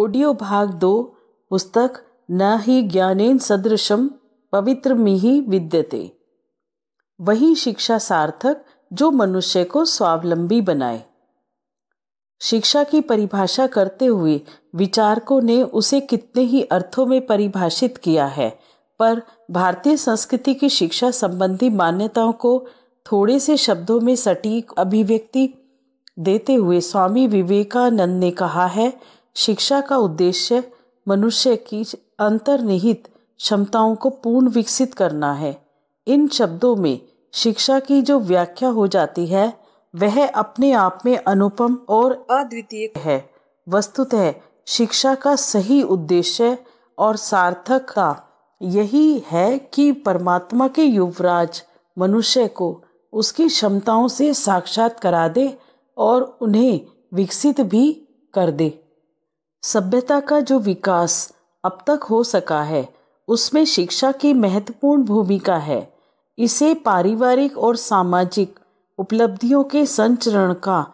audio भाग दो पुस्तक न ही ज्ञानेन सदृशम पवित्र मिही विद्यते वही शिक्षा सार्थक जो मनुष्य को स्वावलंबी बनाए शिक्षा की परिभाषा करते हुए विचारकों ने उसे कितने ही अर्थों में परिभाषित किया है पर भारतीय संस्कृति की शिक्षा संबंधी मान्यताओं को थोड़े से शब्दों में सटीक अभिव्यक्ति देते हुए स्वामी विवेकानंद ने कहा है शिक्षा का उद्देश्य मनुष्य की अंतर्निहित क्षमताओं को पूर्ण विकसित करना है इन शब्दों में शिक्षा की जो व्याख्या हो जाती है वह अपने आप में अनुपम और अद्वितीय है वस्तुतः शिक्षा का सही उद्देश्य और सार्थक का यही है कि परमात्मा के युवराज मनुष्य को उसकी क्षमताओं से साक्षात करा दे और उन्हें विकसित भी कर दे सभ्यता का जो विकास अब तक हो सका है उसमें शिक्षा की महत्वपूर्ण भूमिका है इसे पारिवारिक और सामाजिक उपलब्धियों के संचरण का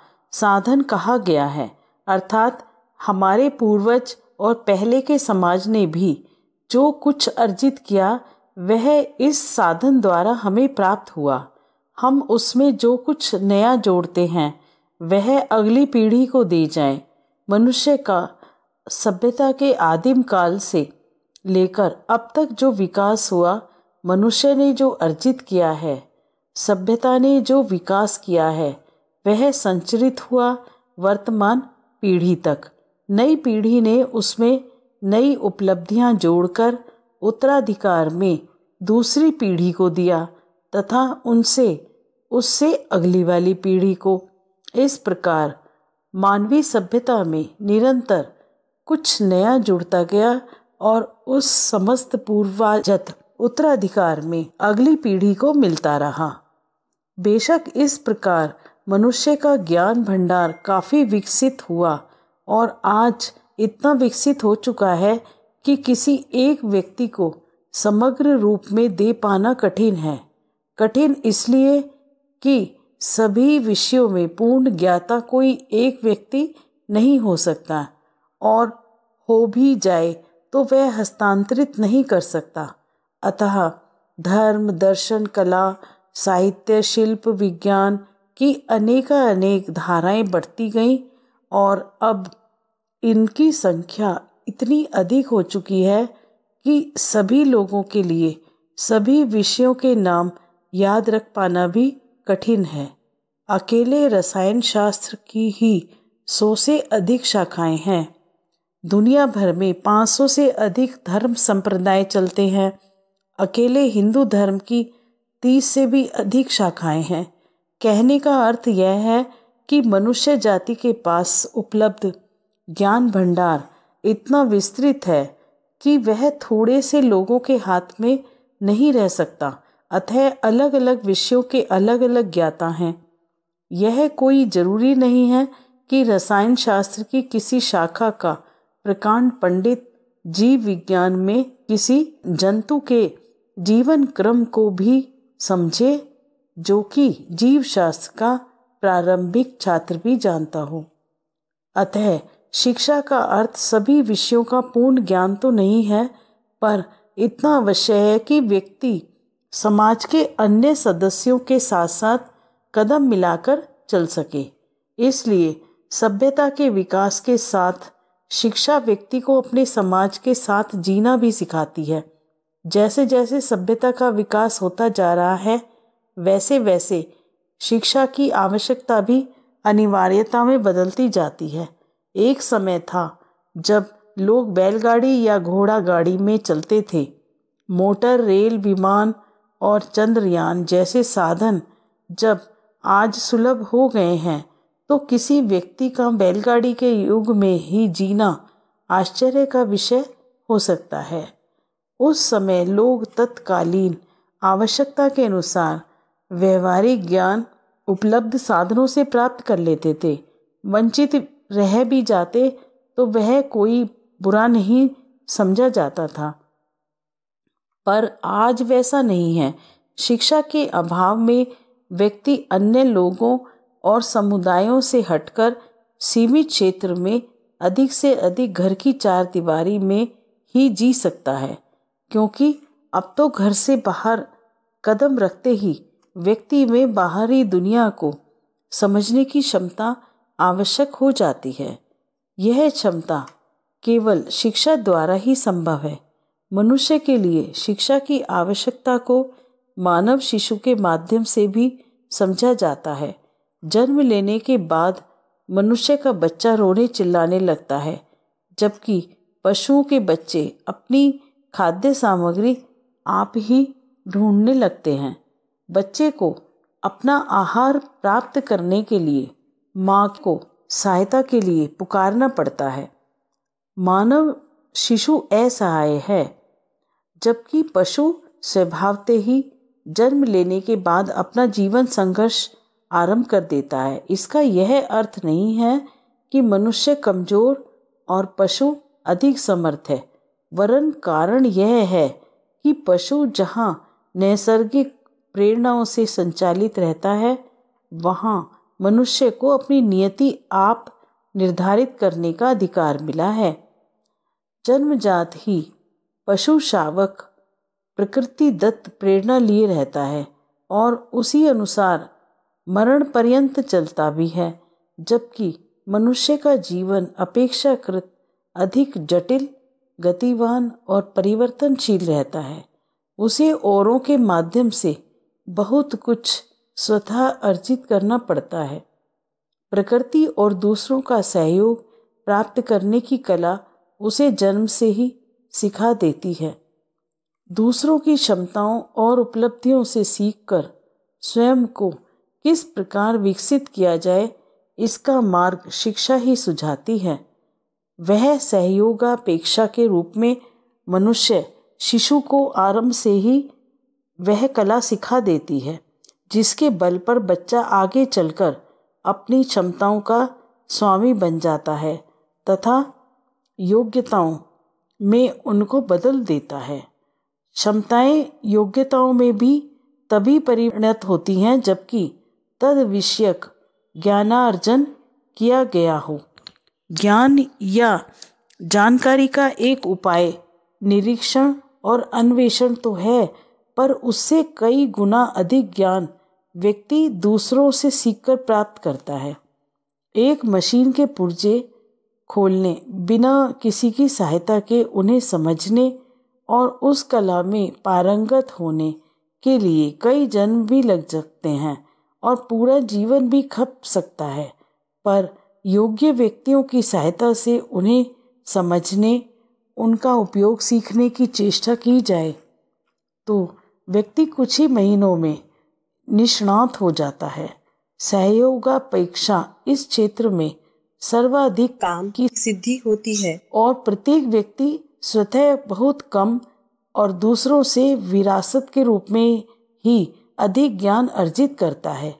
साधन कहा गया है अर्थात हमारे पूर्वज और पहले के समाज ने भी जो कुछ अर्जित किया वह इस साधन द्वारा हमें प्राप्त हुआ हम उसमें जो कुछ नया जोड़ते हैं वह अगली पीढ़ी को दे जाए मनुष्य का सभ्यता के आदिम काल से लेकर अब तक जो विकास हुआ मनुष्य ने जो अर्जित किया है सभ्यता ने जो विकास किया है वह संचरित हुआ वर्तमान पीढ़ी तक नई पीढ़ी ने उसमें नई उपलब्धियां जोड़कर उत्तराधिकार में दूसरी पीढ़ी को दिया तथा उनसे उससे अगली वाली पीढ़ी को इस प्रकार मानवीय सभ्यता में निरंतर कुछ नया जुड़ता गया और उस समस्त पूर्वाजत उत्तराधिकार में अगली पीढ़ी को मिलता रहा बेशक इस प्रकार मनुष्य का ज्ञान भंडार काफ़ी विकसित हुआ और आज इतना विकसित हो चुका है कि किसी एक व्यक्ति को समग्र रूप में दे पाना कठिन है कठिन इसलिए कि सभी विषयों में पूर्ण ज्ञाता कोई एक व्यक्ति नहीं हो सकता और हो भी जाए तो वह हस्तांतरित नहीं कर सकता अतः धर्म दर्शन कला साहित्य शिल्प विज्ञान की अनेकानेक धाराएं बढ़ती गईं और अब इनकी संख्या इतनी अधिक हो चुकी है कि सभी लोगों के लिए सभी विषयों के नाम याद रख पाना भी कठिन है अकेले रसायन शास्त्र की ही सौ से अधिक शाखाएं हैं दुनिया भर में 500 से अधिक धर्म संप्रदाय चलते हैं अकेले हिंदू धर्म की तीस से भी अधिक शाखाएं हैं कहने का अर्थ यह है कि मनुष्य जाति के पास उपलब्ध ज्ञान भंडार इतना विस्तृत है कि वह थोड़े से लोगों के हाथ में नहीं रह सकता अतः अलग अलग विषयों के अलग अलग ज्ञाता हैं यह कोई जरूरी नहीं है कि रसायन शास्त्र की किसी शाखा का प्रकांड पंडित जीव विज्ञान में किसी जंतु के जीवन क्रम को भी समझे जो कि जीव शास्त्र का प्रारंभिक छात्र भी जानता हो अतः शिक्षा का अर्थ सभी विषयों का पूर्ण ज्ञान तो नहीं है पर इतना अवश्य है कि व्यक्ति समाज के अन्य सदस्यों के साथ साथ कदम मिलाकर चल सके इसलिए सभ्यता के विकास के साथ शिक्षा व्यक्ति को अपने समाज के साथ जीना भी सिखाती है जैसे जैसे सभ्यता का विकास होता जा रहा है वैसे वैसे शिक्षा की आवश्यकता भी अनिवार्यता में बदलती जाती है एक समय था जब लोग बैलगाड़ी या घोड़ा गाड़ी में चलते थे मोटर रेल विमान और चंद्रयान जैसे साधन जब आज सुलभ हो गए हैं तो किसी व्यक्ति का बैलगाड़ी के युग में ही जीना आश्चर्य का विषय हो सकता है उस समय लोग तत्कालीन आवश्यकता के अनुसार व्यवहारिक ज्ञान उपलब्ध साधनों से प्राप्त कर लेते थे वंचित रह भी जाते तो वह कोई बुरा नहीं समझा जाता था पर आज वैसा नहीं है शिक्षा के अभाव में व्यक्ति अन्य लोगों और समुदायों से हटकर सीमित क्षेत्र में अधिक से अधिक घर की चार दीवारी में ही जी सकता है क्योंकि अब तो घर से बाहर कदम रखते ही व्यक्ति में बाहरी दुनिया को समझने की क्षमता आवश्यक हो जाती है यह क्षमता केवल शिक्षा द्वारा ही संभव है मनुष्य के लिए शिक्षा की आवश्यकता को मानव शिशु के माध्यम से भी समझा जाता है जन्म लेने के बाद मनुष्य का बच्चा रोने चिल्लाने लगता है जबकि पशुओं के बच्चे अपनी खाद्य सामग्री आप ही ढूंढने लगते हैं बच्चे को अपना आहार प्राप्त करने के लिए माँ को सहायता के लिए पुकारना पड़ता है मानव शिशु असहाय है जबकि पशु स्वभावते ही जन्म लेने के बाद अपना जीवन संघर्ष आरंभ कर देता है इसका यह अर्थ नहीं है कि मनुष्य कमजोर और पशु अधिक समर्थ है वरन कारण यह है कि पशु जहाँ नैसर्गिक प्रेरणाओं से संचालित रहता है वहाँ मनुष्य को अपनी नियति आप निर्धारित करने का अधिकार मिला है जन्मजात ही पशु शावक प्रकृति दत्त प्रेरणा लिए रहता है और उसी अनुसार मरण पर्यंत चलता भी है जबकि मनुष्य का जीवन अपेक्षाकृत अधिक जटिल गतिवान और परिवर्तनशील रहता है उसे औरों के माध्यम से बहुत कुछ स्वतः अर्जित करना पड़ता है प्रकृति और दूसरों का सहयोग प्राप्त करने की कला उसे जन्म से ही सिखा देती है दूसरों की क्षमताओं और उपलब्धियों से सीखकर स्वयं को किस प्रकार विकसित किया जाए इसका मार्ग शिक्षा ही सुझाती है वह सहयोगापेक्षा के रूप में मनुष्य शिशु को आरंभ से ही वह कला सिखा देती है जिसके बल पर बच्चा आगे चलकर अपनी क्षमताओं का स्वामी बन जाता है तथा योग्यताओं में उनको बदल देता है क्षमताएं योग्यताओं में भी तभी परिणत होती हैं जबकि तद विषयक ज्ञानार्जन किया गया हो ज्ञान या जानकारी का एक उपाय निरीक्षण और अन्वेषण तो है पर उससे कई गुना अधिक ज्ञान व्यक्ति दूसरों से सीखकर प्राप्त करता है एक मशीन के पुर्जे खोलने बिना किसी की सहायता के उन्हें समझने और उस कला में पारंगत होने के लिए कई जन्म भी लग सकते हैं और पूरा जीवन भी खप सकता है पर योग्य व्यक्तियों की सहायता से उन्हें समझने उनका उपयोग सीखने की चेष्टा की जाए तो व्यक्ति कुछ ही महीनों में निष्णात हो जाता है सहयोगापेक्षा इस क्षेत्र में सर्वाधिक काम की सिद्धि होती है और प्रत्येक व्यक्ति स्वतः बहुत कम और दूसरों से विरासत के रूप में ही अधिक ज्ञान अर्जित करता है